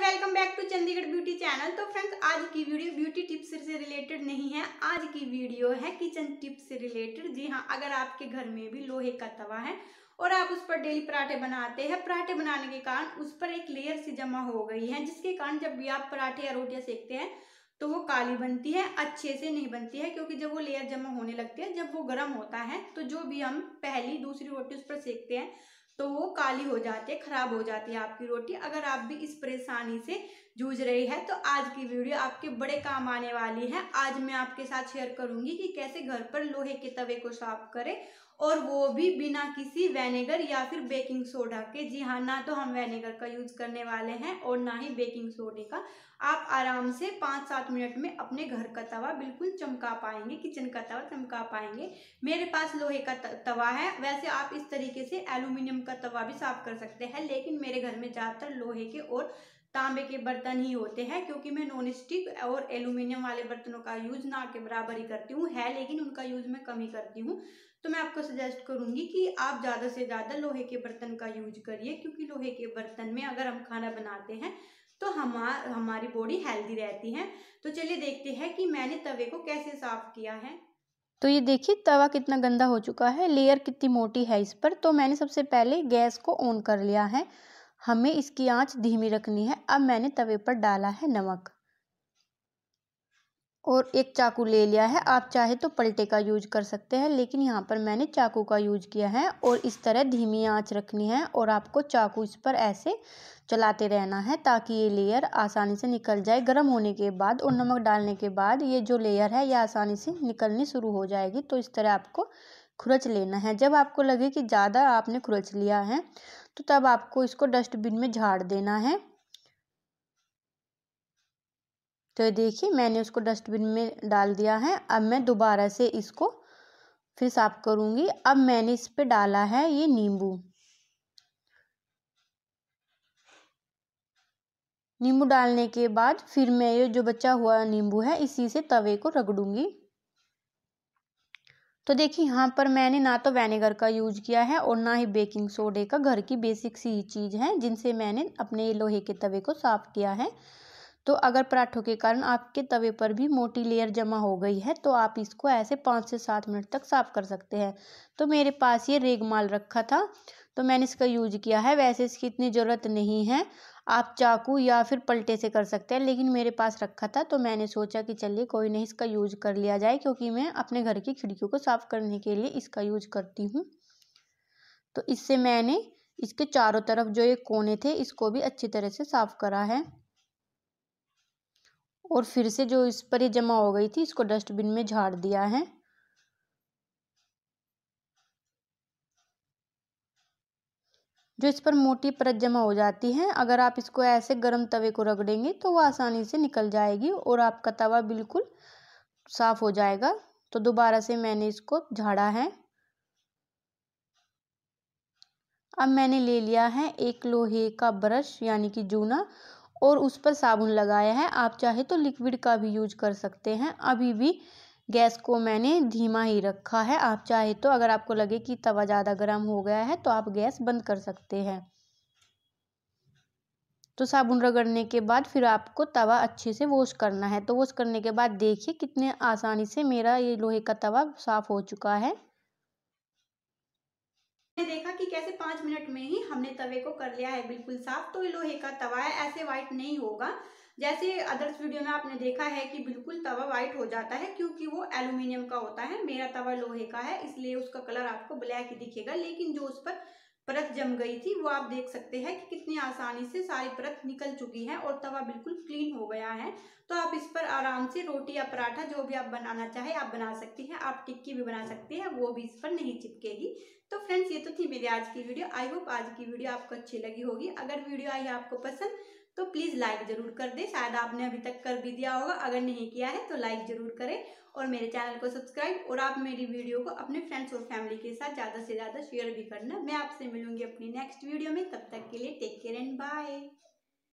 guys welcome back to Chandigarh beauty channel तो friends आज की वीडियो ब्यूटी टिप्स से रिलेटेड नहीं है आज की वीडियो है किचन टिप्स से रिलेटेड जी हाँ अगर आपके घर में भी लोहे का तवा है और आप उस पर डेली पराठे बनाते हैं पराठे बनाने के कारण उस पर एक लेयर सी जमा हो गई है जिसके कारण जब भी आप पराठे या रोटियाँ सेकते हैं तो वो काली बनती है अच्छे से नहीं बनती है क्योंकि जब वो लेयर जमा होने लगती है जब वो गर्म होता है तो जो भी हम पहली दूसरी रोटी उस पर सेकते हैं तो वो काली हो जाती है खराब हो जाती है आपकी रोटी अगर आप भी इस परेशानी से जूझ रही है तो आज की वीडियो आपके बड़े काम आने वाली है आज मैं आपके साथ शेयर करूंगी कि कैसे घर पर लोहे के तवे को साफ करें और वो भी बिना किसी वेनेगर या फिर बेकिंग सोडा के जी हाँ ना तो हम वेनेगर का यूज करने वाले हैं और ना ही बेकिंग सोडे का आप आराम से पाँच सात मिनट में अपने घर का तवा बिल्कुल चमका पाएंगे किचन का तवा चमका पाएंगे मेरे पास लोहे का तवा है वैसे आप इस तरीके से एलुमिनियम का तवा भी साफ कर सकते हैं लेकिन मेरे घर में ज़्यादातर लोहे के और तांबे के बर्तन ही होते हैं क्योंकि मैं नॉन स्टिक और एल्यूमिनियम वाले बर्तनों का यूज ना के बराबर ही करती हूँ है लेकिन उनका यूज मैं कम ही करती हूँ तो मैं आपको सजेस्ट करूंगी कि आप ज़्यादा से ज़्यादा लोहे के बर्तन का यूज करिए क्योंकि लोहे के बर्तन में अगर हम खाना बनाते हैं तो हमार हमारी बॉडी हेल्दी रहती है तो चलिए देखते हैं कि मैंने तवे को कैसे साफ़ किया है तो ये देखिए तवा कितना गंदा हो चुका है लेयर कितनी मोटी है इस पर तो मैंने सबसे पहले गैस को ऑन कर लिया है हमें इसकी आंच धीमी रखनी है अब मैंने तवे पर डाला है नमक और एक चाकू ले लिया है आप चाहे तो पलटे का यूज कर सकते हैं लेकिन यहाँ पर मैंने चाकू का यूज किया है और इस तरह धीमी आंच रखनी है और आपको चाकू इस पर ऐसे चलाते रहना है ताकि ये लेयर आसानी से निकल जाए गर्म होने के बाद और नमक डालने के बाद ये जो लेयर है ये आसानी से निकलनी शुरू हो जाएगी तो इस तरह आपको खुरच लेना है जब आपको लगे कि ज़्यादा आपने खुरच लिया है तो तब आपको इसको डस्टबिन में झाड़ देना है तो ये देखिए मैंने उसको डस्टबिन में डाल दिया है अब मैं दोबारा से इसको फिर साफ़ करूंगी अब मैंने इस पर डाला है ये नींबू नींबू डालने के बाद फिर मैं ये जो बचा हुआ नींबू है इसी से तवे को रगड़ूंगी तो देखिए यहाँ पर मैंने ना तो वेनेगर का यूज किया है और ना ही बेकिंग सोडे का घर की बेसिक सी चीज़ है जिनसे मैंने अपने लोहे के तवे को साफ़ किया है तो अगर पराठों के कारण आपके तवे पर भी मोटी लेयर जमा हो गई है तो आप इसको ऐसे पाँच से सात मिनट तक साफ़ कर सकते हैं तो मेरे पास ये रेगमाल रखा था तो मैंने इसका यूज किया है वैसे इसकी इतनी ज़रूरत नहीं है आप चाकू या फिर पलटे से कर सकते हैं लेकिन मेरे पास रखा था तो मैंने सोचा कि चलिए कोई नहीं इसका यूज कर लिया जाए क्योंकि मैं अपने घर की खिड़कियों को साफ़ करने के लिए इसका यूज करती हूँ तो इससे मैंने इसके चारों तरफ जो ये कोने थे इसको भी अच्छी तरह से साफ़ करा है और फिर से जो इस पर ये जमा हो गई थी इसको डस्टबिन में झाड़ दिया है जो इस पर मोटी परत जमा हो जाती है अगर आप इसको ऐसे गर्म तवे को रगड़ेंगे तो वो आसानी से निकल जाएगी और आपका तवा बिल्कुल साफ़ हो जाएगा तो दोबारा से मैंने इसको झाड़ा है अब मैंने ले लिया है एक लोहे का ब्रश यानी कि जूना और उस पर साबुन लगाया है आप चाहे तो लिक्विड का भी यूज कर सकते हैं अभी भी गैस को मैंने धीमा ही रखा है आप चाहे तो अगर आपको लगे कि तवा ज़्यादा गर्म हो गया है तो आप गैस बंद कर सकते हैं तो साबुन रगड़ने के बाद फिर आपको तवा अच्छे से वॉश करना है तो वॉश करने के बाद देखिए कितने आसानी से मेरा ये लोहे का तवा साफ़ हो चुका है देखा कि कैसे पाँच मिनट में ही हमने तवे को कर लिया है बिल्कुल साफ तो लोहे का तवा है ऐसे वाइट नहीं होगा जैसे अदर्स वीडियो में आपने देखा है कि बिल्कुल तवा वाइट हो जाता है क्योंकि वो एल्यूमिनियम का होता है मेरा तवा लोहे का है इसलिए उसका कलर आपको ब्लैक ही दिखेगा लेकिन जो उस पर परत जम गई थी वो आप देख सकते हैं कि कितनी आसानी से सारी परत निकल चुकी है और तवा बिल्कुल क्लीन हो गया है तो आप इस पर आराम से रोटी या पराठा जो भी आप बनाना चाहे आप बना सकती हैं आप टिक्की भी बना सकते हैं वो भी इस पर नहीं चिपकेगी तो फ्रेंड्स ये तो थी मेरी आज की वीडियो आई होप आज की वीडियो आपको अच्छी लगी होगी अगर वीडियो आई आपको पसंद तो प्लीज़ लाइक ज़रूर कर दें शायद आपने अभी तक कर भी दिया होगा अगर नहीं किया है तो लाइक ज़रूर करें और मेरे चैनल को सब्सक्राइब और आप मेरी वीडियो को अपने फ्रेंड्स और फैमिली के साथ ज़्यादा से ज़्यादा शेयर भी करना मैं आपसे मिलूंगी अपनी नेक्स्ट वीडियो में तब तक के लिए टेक केयर एंड बाय